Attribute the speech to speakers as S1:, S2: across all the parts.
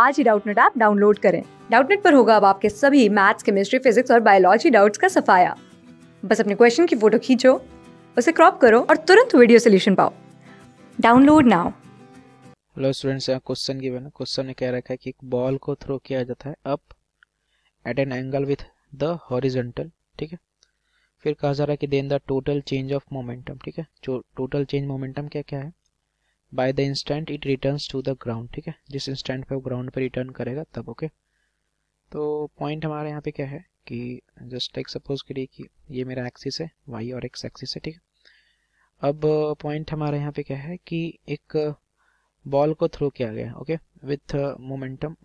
S1: आज ही Doubtnut app download करें डाउटनेट पर होगा अब आपके सभी मैथ्स केमिस्ट्री फिजिक्स और बायोलॉजी डाउट्स का सफाया बस अपने क्वेश्चन की फोटो खींचो उसे क्रॉप करो और तुरंत वीडियो सोल्यूशन पाओ डाउनलोड नाउ हेलो स्टूडेंट्स यहाँ क्वेश्चन की बना क्वेश्चन ने कह रखा है कि एक बॉल को थ्रो किया जाता है up at an angle with the horizontal ठीक है फिर कहा जा रहा है कि then the total change of momentum ठीक है जो टोटल चेंज मोमेंटम क्या क्या है by the instant it returns to the ground ठीक है जिस इंस्टेंट पे वो ग्राउंड पे रिटर्न करेगा तब ओके तो पॉइंट हमारे यहाँ पे क्या है कि जस्ट लाइक सपोज करिए कि ये मेरा एक्सिस है वाई और एक्स एक्सिस है ठीक है अब पॉइंट हमारे यहाँ पे क्या है कि एक बॉल को थ्रो किया गया ओके विथ मोमेंटम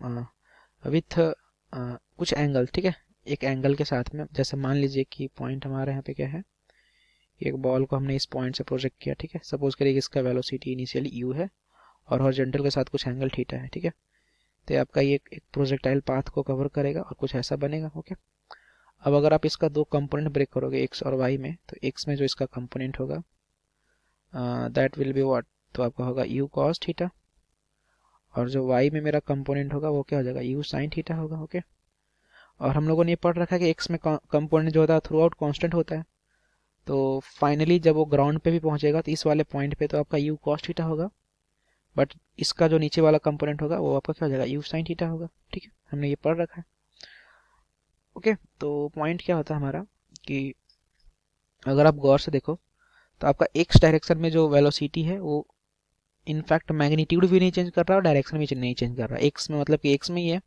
S1: विथ कुछ एंगल ठीक है एक एंगल के साथ में जैसे मान लीजिए कि पॉइंट हमारे यहाँ पे क्या है एक बॉल को हमने इस पॉइंट से प्रोजेक्ट किया ठीक है सपोज करिए इसका वेलोसिटी इनिशियली यू है और हॉर्जेंटल के साथ कुछ एंगल ठीटा है ठीक है तो आपका ये एक प्रोजेक्टाइल पाथ को कवर करेगा और कुछ ऐसा बनेगा ओके अब अगर आप इसका दो कंपोनेंट ब्रेक करोगे एक्स और वाई में तो एक्स में जो इसका कंपोनेंट होगा दैट विल बी वॉट तो आपका होगा यू कॉस ठीटा और जो वाई में मेरा कंपोनेंट होगा वो क्या हो जाएगा यू साइन ठीटा होगा ओके और हम लोगों ने पढ़ रखा है कि एक्स में कंपोनेंट जो होता है थ्रू आउट कॉन्स्टेंट होता है तो फाइनली जब वो ग्राउंड पे भी पहुंचेगा तो इस वाले पॉइंट पे तो आपका यू कॉस्ट थीटा होगा बट इसका जो नीचे वाला कंपोनेंट होगा वो आपका क्या हो जाएगा यू साइन थीटा होगा ठीक है हमने ये पढ़ रखा है ओके तो पॉइंट क्या होता है हमारा कि अगर आप गौर से देखो तो आपका एक्स डायरेक्शन में जो वेलोसिटी है वो इनफैक्ट मैग्नीट्यूड भी नहीं चेंज कर रहा और डायरेक्शन भी नहीं चेंज कर रहा एक्स में मतलब कि एक्स में ही है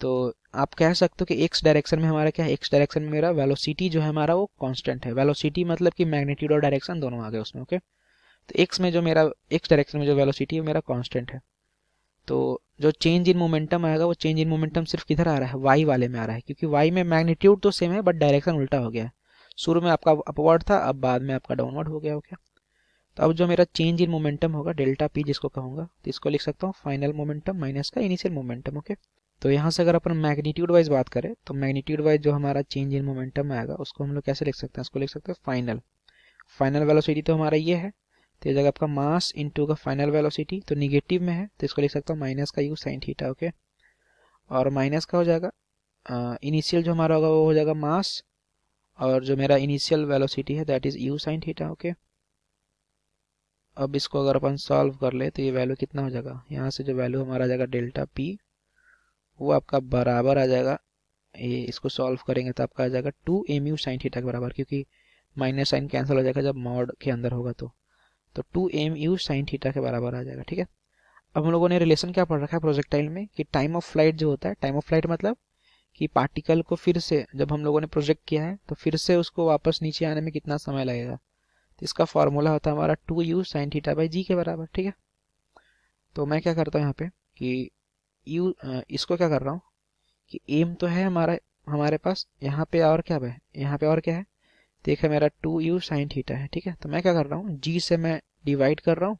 S1: तो आप कह सकते हो कि एक्स डायरेक्शन में हमारा क्या है एक्स डायरेक्शन में मेरा वेलोसिटी जो है हमारा वो कांस्टेंट है वेलोसिटी मतलब कि मैग्नीट्यूड और डायरेक्शन दोनों आ गए उसमें ओके तो एक्स में जो मेरा एक्स डायरेक्शन में जो वेलोसिटी है मेरा कांस्टेंट है तो जो चेंज इन मोमेंटम आएगा वो चेंज इन मोमेंटम सिर्फ किधर आ रहा है वाई वाले में आ रहा है क्योंकि वाई में मैग्नीट्यूड तो सेम है बट डायरेक्शन उल्टा हो गया है शुरू में आपका अपवर्ड था अब बाद में आपका डाउनवर्ड हो गया ओके तो अब जो मेरा चेंज इन मोमेंटम होगा डेल्टा पी जिसको कहूँगा तो इसको लिख सकता हूँ फाइनल मोमेंटम माइनस का इनिशियल मोमेंटम ओके तो यहाँ से अगर अपन मैग्नीट्यूड वाइज बात करें तो मैग्नीट्यूड वाइज जो हमारा चेंज इन मोमेंटम आएगा उसको हम लोग कैसे लिख सकते हैं उसको लिख सकते हैं फाइनल फाइनल वेलोसिटी तो हमारा ये है तो ये जगह आपका मास इनटू का फाइनल वेलोसिटी तो निगेटिव में है तो इसको लिख सकता हूँ माइनस का यू साइन थीटा ओके और माइनस का हो जाएगा इनिशियल जो हमारा होगा वो हो जाएगा मास और जो मेरा इनिशियल वेलोसिटी है that is u sine theta okay अब इसको अगर अपन सॉल्व कर ले तो ये वैल्यू कितना हो जाएगा यहाँ से जो वैल्यू हमारा आ जाएगा डेल्टा पी वो आपका बराबर आ जाएगा ये इसको सॉल्व करेंगे तो आपका आ जाएगा two m u sine theta के बराबर क्योंकि माइनस साइन कैंसिल हो जाएगा जब मॉड के अंदर होगा तो तो two m u sine theta के बराबर आ जाएगा ठीक है अब हम लोगों ने रिलेशन क्या पढ़ रखा है प्रोजेक्टाइल में कि टाइम ऑफ फ्लाइट जो होता है टाइम ऑफ फ्लाइट मतलब कि पार्टिकल को फिर से जब हम लोगों ने प्रोजेक्ट किया है तो फिर से उसको वापस नीचे आने में कितना समय लगेगा तो इसका फॉर्मूला होता है हमारा two u sine theta by g के बराबर ठीक है तो मैं क्या करता हूँ यहाँ पे कि यू इसको क्या कर रहा हूँ कि एम तो है हमारा हमारे पास यहाँ पे और क्या है यहाँ पे और क्या है देखा मेरा टू यू साइन थीटा है ठीक है तो मैं क्या कर रहा हूँ जी से मैं डिवाइड कर रहा हूँ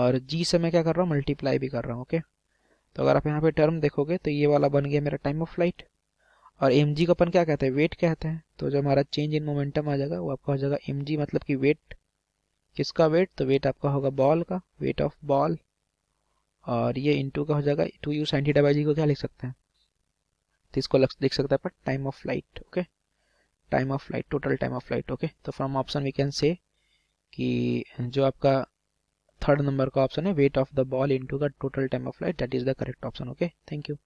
S1: और जी से मैं क्या कर रहा हूँ मल्टीप्लाई भी कर रहा हूँ ओके तो अगर आप यहाँ पे टर्म देखोगे तो ये वाला बन गया मेरा टाइम ऑफ फ्लाइट और एम जी को अपन क्या कहते हैं वेट कहते हैं तो जो हमारा चेंज इन मोमेंटम आ जाएगा वो आपका हो जाएगा एम जी मतलब कि वेट किसका वेट तो वेट आपका होगा बॉल का वेट ऑफ बॉल और ये इंटू का हो जाएगा two u sine theta by g को क्या लिख सकते हैं तो इसको लिख सकते हैं पर time of flight okay time of flight total time of flight okay तो from option we can say कि जो आपका थर्ड नंबर का ऑप्शन है weight of the ball into का total time of flight that is the correct option okay thank you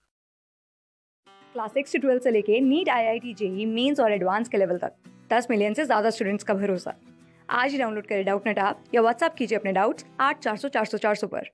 S1: class six से twelve से लेके NEET I I T JEE mains और एडवांस के लेवल तक दस मिलियन से ज़्यादा स्टूडेंट्स का भरोसा आज ही डाउनलोड करें डाउट नेट आप या व्हाट्सअप कीजिए अपने डाउट्स आठ चार सौ चार सौ चार सौ पर